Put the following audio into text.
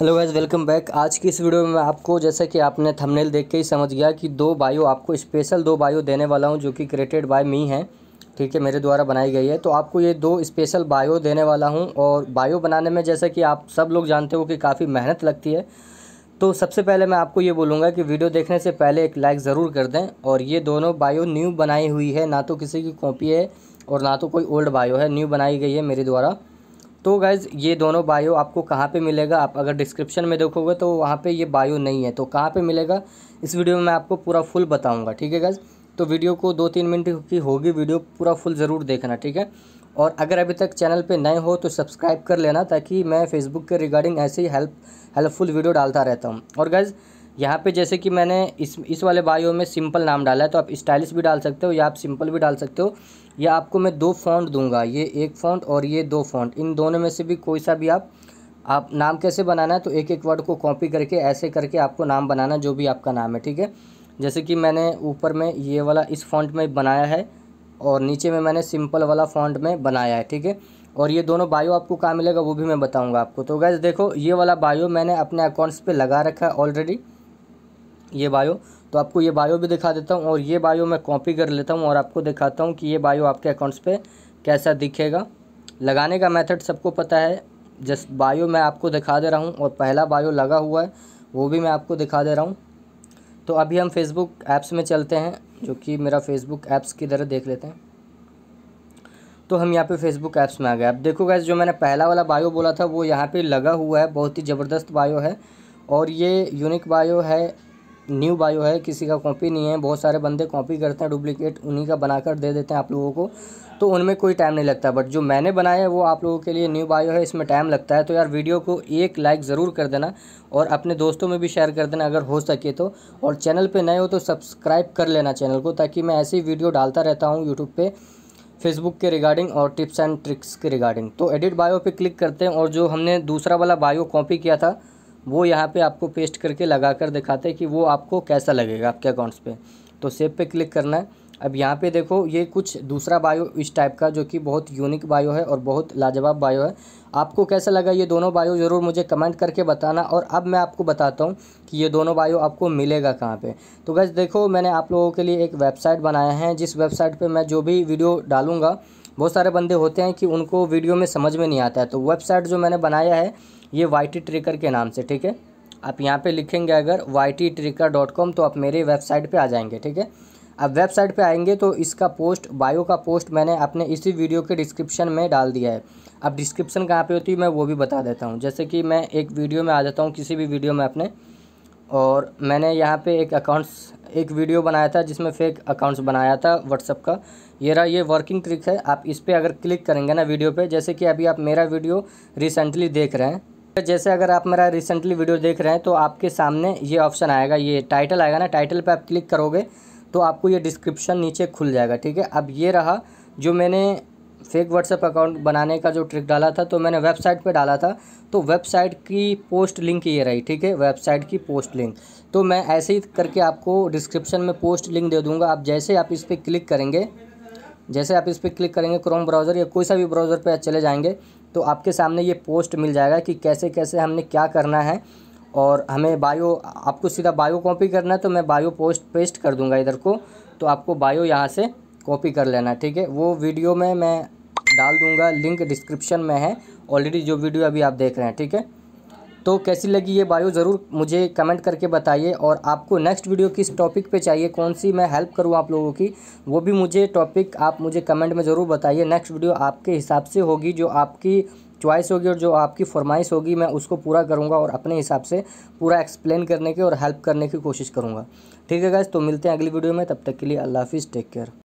hello guys welcome back आज की इस वीडियो में मैं आपको जैसा कि आपने थंबनेल देख के ही समझ गया कि दो बायो आपको स्पेशल दो बायो देने वाला हूं जो कि क्रिएटेड बाय मी है ठीक है मेरे द्वारा बनाई गई है तो आपको ये दो स्पेशल बायो देने वाला हूं और बायो बनाने में जैसा कि आप सब लोग जानते हो कि काफ़ी मेहनत लगती है तो सबसे पहले मैं आपको ये बोलूँगा कि वीडियो देखने से पहले एक लाइक ज़रूर कर दें और ये दोनों बायो न्यू बनाई हुई है ना तो किसी की कॉपी है और ना तो कोई ओल्ड बायो है न्यू बनाई गई है मेरे द्वारा तो गैज़ ये दोनों बायो आपको कहाँ पे मिलेगा आप अगर डिस्क्रिप्शन में देखोगे तो वहाँ पे ये बायो नहीं है तो कहाँ पे मिलेगा इस वीडियो में मैं आपको पूरा फुल बताऊँगा ठीक है गैज़ तो वीडियो को दो तीन मिनट की होगी वीडियो पूरा फुल ज़रूर देखना ठीक है और अगर अभी तक चैनल पे नए हो तो सब्सक्राइब कर लेना ताकि मैं फेसबुक के रिगार्डिंग ऐसे ही हेल्प हेल्पफुल वीडियो डालता रहता हूँ और गैज़ यहाँ पे जैसे कि मैंने इस इस वाले बायो में सिंपल नाम डाला है तो आप स्टाइलिश भी डाल सकते हो या आप सिंपल भी डाल सकते हो या आपको मैं दो फॉन्ट दूंगा ये एक फॉन्ट और ये दो फॉन्ट इन दोनों में से भी कोई सा भी आप आप नाम कैसे बनाना है तो एक एक वर्ड को कॉपी करके ऐसे करके आपको नाम बनाना जो भी आपका नाम है ठीक है जैसे कि मैंने ऊपर में ये वाला इस फॉन्ट में बनाया है और नीचे में मैंने सिंपल वाला फॉन्ट में बनाया है ठीक है और ये दोनों बायो आपको कहाँ मिलेगा वो भी मैं बताऊँगा आपको तो गैस देखो ये वाला बायो मैंने अपने अकाउंट्स पर लगा रखा है ऑलरेडी ये बायो तो आपको ये बायो भी दिखा देता हूँ और ये बायो मैं कॉपी कर लेता हूँ और आपको दिखाता हूँ कि ये बायो आपके अकाउंट्स पे कैसा दिखेगा लगाने का मेथड सबको पता है जिस बायो मैं आपको दिखा दे रहा हूँ और पहला बायो लगा हुआ है वो भी मैं आपको दिखा दे रहा हूँ तो अभी हम फेसबुक ऐप्स में चलते हैं जो कि मेरा फेसबुक ऐप्स की तरह देख लेते हैं तो हम यहाँ पे फेसबुक ऐप्स में आ गए अब देखो गैस जो मैंने पहला वाला बायो बोला था वो यहाँ पे लगा हुआ है बहुत ही ज़बरदस्त बायो है और ये यूनिक बायो है न्यू बायो है किसी का कॉपी नहीं है बहुत सारे बंदे कॉपी करते हैं डुप्लीकेट उन्हीं का बनाकर दे देते हैं आप लोगों को तो उनमें कोई टाइम नहीं लगता बट जो मैंने बनाया है वो आप लोगों के लिए न्यू बायो है इसमें टाइम लगता है तो यार वीडियो को एक लाइक ज़रूर कर देना और अपने दोस्तों में भी शेयर कर देना अगर हो सके तो और चैनल पर नए हो तो सब्सक्राइब कर लेना चैनल को ताकि मैं ऐसी वीडियो डालता रहता हूँ यूट्यूब पर फेसबुक के रिगार्डिंग और टिप्स एंड ट्रिक्स के रिगार्डिंग तो एडिट बायो पर क्लिक करते हैं और जो हमने दूसरा वाला बायो कॉपी किया था वो यहाँ पे आपको पेस्ट करके लगा कर दिखाते हैं कि वो आपको कैसा लगेगा आपके अकाउंट्स पे तो सेव पे क्लिक करना है अब यहाँ पे देखो ये कुछ दूसरा बायो इस टाइप का जो कि बहुत यूनिक बायो है और बहुत लाजवाब बायो है आपको कैसा लगा ये दोनों बायो ज़रूर मुझे कमेंट करके बताना और अब मैं आपको बताता हूँ कि ये दोनों बायो आपको मिलेगा कहाँ पे तो बस देखो मैंने आप लोगों के लिए एक वेबसाइट बनाया है जिस वेबसाइट पर मैं जो भी वीडियो डालूँगा बहुत सारे बंदे होते हैं कि उनको वीडियो में समझ में नहीं आता है तो वेबसाइट जो मैंने बनाया है ये वाई टी ट्रेकर के नाम से ठीक है आप यहाँ पे लिखेंगे अगर Y T tricker dot com तो आप मेरे वेबसाइट पे आ जाएंगे ठीक है अब वेबसाइट पे आएंगे तो इसका पोस्ट बायो का पोस्ट मैंने अपने इसी वीडियो के डिस्क्रिप्शन में डाल दिया है अब डिस्क्रिप्शन कहाँ पे होती है मैं वो भी बता देता हूँ जैसे कि मैं एक वीडियो में आ जाता हूँ किसी भी वीडियो में अपने और मैंने यहाँ पे एक अकाउंट्स एक वीडियो बनाया था जिसमें फेक अकाउंट्स बनाया था व्हाट्सअप का ये रहा ये वर्किंग ट्रिक है आप इस पर अगर क्लिक करेंगे ना वीडियो पर जैसे कि अभी आप मेरा वीडियो रिसेंटली देख रहे हैं जैसे अगर आप मेरा रिसेंटली वीडियो देख रहे हैं तो आपके सामने ये ऑप्शन आएगा ये टाइटल आएगा ना टाइटल पर आप क्लिक करोगे तो आपको ये डिस्क्रिप्शन नीचे खुल जाएगा ठीक है अब ये रहा जो मैंने फेक व्हाट्सएप अकाउंट बनाने का जो ट्रिक डाला था तो मैंने वेबसाइट पे डाला था तो वेबसाइट की पोस्ट लिंक ये रही ठीक है वेबसाइट की पोस्ट लिंक तो मैं ऐसे ही करके आपको डिस्क्रिप्शन में पोस्ट लिंक दे दूंगा आप जैसे आप इस पर क्लिक करेंगे जैसे आप इस पर क्लिक करेंगे क्रोम ब्राउज़र या कोई सा भी ब्राउज़र पर चले जाएँगे तो आपके सामने ये पोस्ट मिल जाएगा कि कैसे कैसे हमने क्या करना है और हमें बायो आपको सीधा बायो कॉपी करना है तो मैं बायो पोस्ट पेस्ट कर दूंगा इधर को तो आपको बायो यहाँ से कॉपी कर लेना ठीक है वो वीडियो में मैं डाल दूंगा लिंक डिस्क्रिप्शन में है ऑलरेडी जो वीडियो अभी आप देख रहे हैं ठीक है तो कैसी लगी ये बायो ज़रूर मुझे कमेंट करके बताइए और आपको नेक्स्ट वीडियो किस टॉपिक पे चाहिए कौन सी मैं हेल्प करूँ आप लोगों की वो भी मुझे टॉपिक आप मुझे कमेंट में ज़रूर बताइए नेक्स्ट वीडियो आपके हिसाब से होगी जो आपकी चॉइस होगी और जो आपकी फरमाइश होगी मैं उसको पूरा करूँगा और अपने हिसाब से पूरा एक्सप्लेन करने की और हेल्प करने की कोशिश करूँगा ठीक है गैस तो मिलते हैं अगली वीडियो में तब तक के लिए अल्लाह हाफिज़ टेक केयर